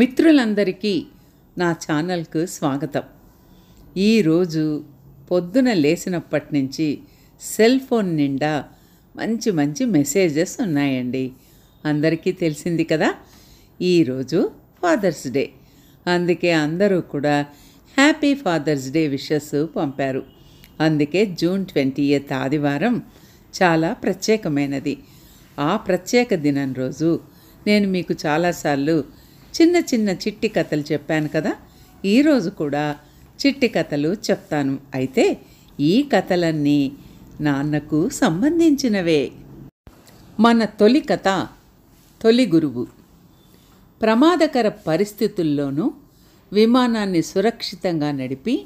మిత్రులందరికీ నా ఛానల్కు స్వాగతం ఈరోజు పొద్దున లేచినప్పటి నుంచి సెల్ ఫోన్ నిండా మంచి మంచి మెసేజెస్ ఉన్నాయండి అందరికీ తెలిసింది కదా ఈరోజు ఫాదర్స్ డే అందుకే అందరూ కూడా హ్యాపీ ఫాదర్స్ డే విషెస్ పంపారు అందుకే జూన్ ట్వంటీ ఎయిత్ ఆదివారం చాలా ప్రత్యేకమైనది ఆ ప్రత్యేక దినం రోజు నేను మీకు చాలాసార్లు చిన్న చిన్న చిట్టి కథలు చెప్పాను కదా ఈరోజు కూడా చిట్టి కథలు చెప్తాను అయితే ఈ కథలన్నీ నాన్నకు సంబంధించినవే మన తొలి కథ తొలి గురువు ప్రమాదకర పరిస్థితుల్లోనూ విమానాన్ని సురక్షితంగా నడిపి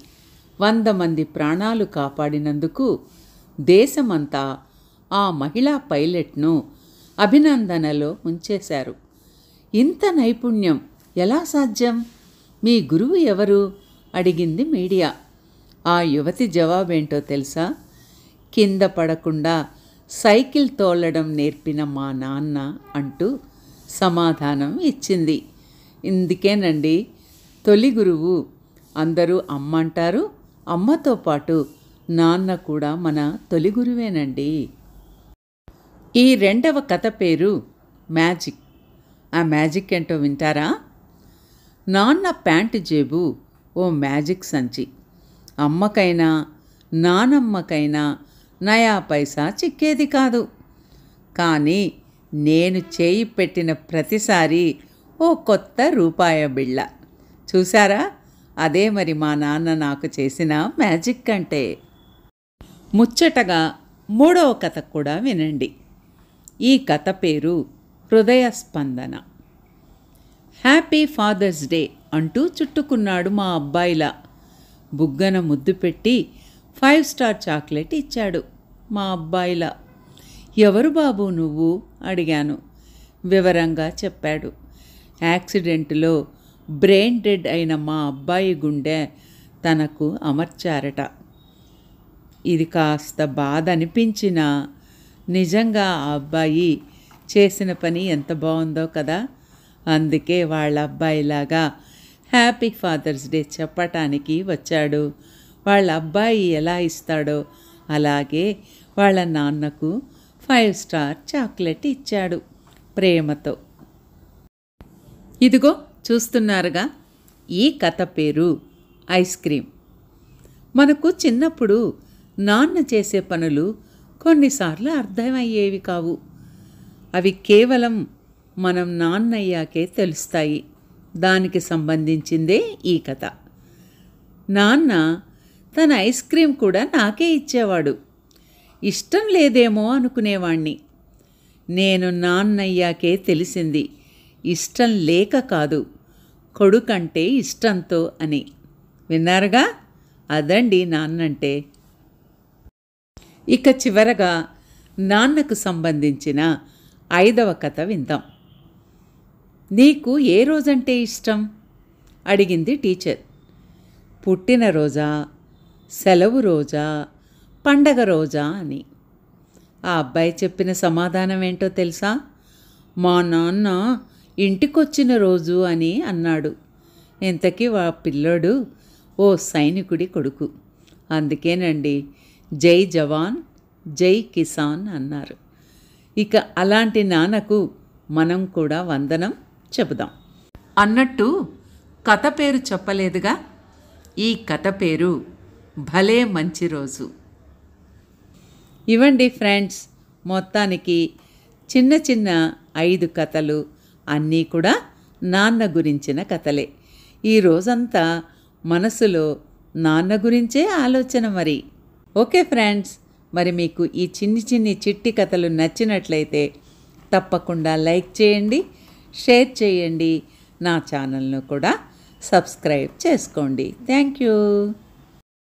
వంద మంది ప్రాణాలు కాపాడినందుకు దేశమంతా ఆ మహిళా పైలట్ను అభినందనలో ఉంచేశారు ఇంత నైపుణ్యం ఎలా సాధ్యం మీ గురువు ఎవరు అడిగింది మీడియా ఆ యువతి జవాబేంటో తెలుసా కింద పడకుండా సైకిల్ తోలడం నేర్పిన మా నాన్న అంటూ సమాధానం ఇచ్చింది ఇందుకేనండి తొలి గురువు అందరూ అమ్మ అంటారు అమ్మతో పాటు నాన్న కూడా మన తొలి గురువేనండి ఈ రెండవ కథ పేరు మ్యాజిక్ ఆ మ్యాజిక్ ఏంటో వింటారా నాన్న ప్యాంటు జేబు ఓ మ్యాజిక్ సంచి అమ్మకైనా నానమ్మకైనా నయా పైసా చిక్కేది కాదు కానీ నేను చేయి పెట్టిన ప్రతిసారి ఓ కొత్త రూపాయ బిళ్ళ చూసారా అదే మరి మా నాన్న నాకు చేసిన మ్యాజిక్ అంటే ముచ్చటగా మూడవ కథ కూడా వినండి ఈ కథ పేరు హృదయ స్పందన హ్యాపీ ఫాదర్స్ డే అంటూ చుట్టుకున్నాడు మా అబ్బాయిల బుగ్గన ముద్దు పెట్టి ఫైవ్ స్టార్ చాక్లెట్ ఇచ్చాడు మా అబ్బాయిల ఎవరు బాబు నువ్వు అడిగాను వివరంగా చెప్పాడు యాక్సిడెంట్లో బ్రెయిన్ డెడ్ అయిన మా అబ్బాయి గుండె తనకు అమర్చారట ఇది కాస్త బాధ అనిపించినా నిజంగా ఆ అబ్బాయి చేసిన పని ఎంత బాగుందో కదా అందుకే వాళ్ళ అబ్బాయిలాగా హ్యాపీ ఫాదర్స్ డే చెప్పటానికి వచ్చాడు వాళ్ళ అబ్బాయి ఎలా ఇస్తాడో అలాగే వాళ్ళ నాన్నకు ఫైవ్ స్టార్ చాక్లెట్ ఇచ్చాడు ప్రేమతో ఇదిగో చూస్తున్నారుగా ఈ కథ పేరు ఐస్ క్రీమ్ మనకు చిన్నప్పుడు నాన్న చేసే పనులు కొన్నిసార్లు అర్థమయ్యేవి కావు అవి కేవలం మనం నాన్నయ్యాకే తెలుస్తాయి దానికి సంబంధించిందే ఈ కథ నాన్న తన ఐస్ క్రీం కూడా నాకే ఇచ్చేవాడు ఇష్టం లేదేమో అనుకునేవాణ్ణి నేను నాన్నయ్యాకే తెలిసింది ఇష్టం లేక కాదు కొడుకంటే ఇష్టంతో అని విన్నారుగా అదండి నాన్నంటే ఇక చివరగా నాన్నకు సంబంధించిన ఐదవ కథ విందాం నీకు ఏ రోజంటే ఇష్టం అడిగింది టీచర్ పుట్టినరోజా సెలవు రోజా పండగ రోజా అని ఆ అబ్బాయి చెప్పిన సమాధానం ఏంటో తెలుసా మా నాన్న ఇంటికొచ్చిన రోజు అని అన్నాడు ఇంతకీ ఆ పిల్లోడు ఓ సైనికుడి కొడుకు అందుకేనండి జై జవాన్ జై కిసాన్ అన్నారు ఇక అలాంటి నాన్నకు మనం కూడా వందనం చెబుదాం అన్నట్టు కథ పేరు చెప్పలేదుగా ఈ కథ పేరు భలే మంచి రోజు ఇవ్వండి ఫ్రెండ్స్ మొత్తానికి చిన్న చిన్న ఐదు కథలు అన్నీ కూడా నాన్న గురించిన కథలే ఈ రోజంతా మనసులో నాన్న గురించే ఆలోచన మరి ఓకే ఫ్రెండ్స్ మరి మీకు ఈ చిన్ని చిన్ని చిట్టి కథలు నచ్చినట్లయితే తప్పకుండా లైక్ చేయండి షేర్ చేయండి నా ఛానల్ను కూడా సబ్స్క్రైబ్ చేసుకోండి థ్యాంక్ యూ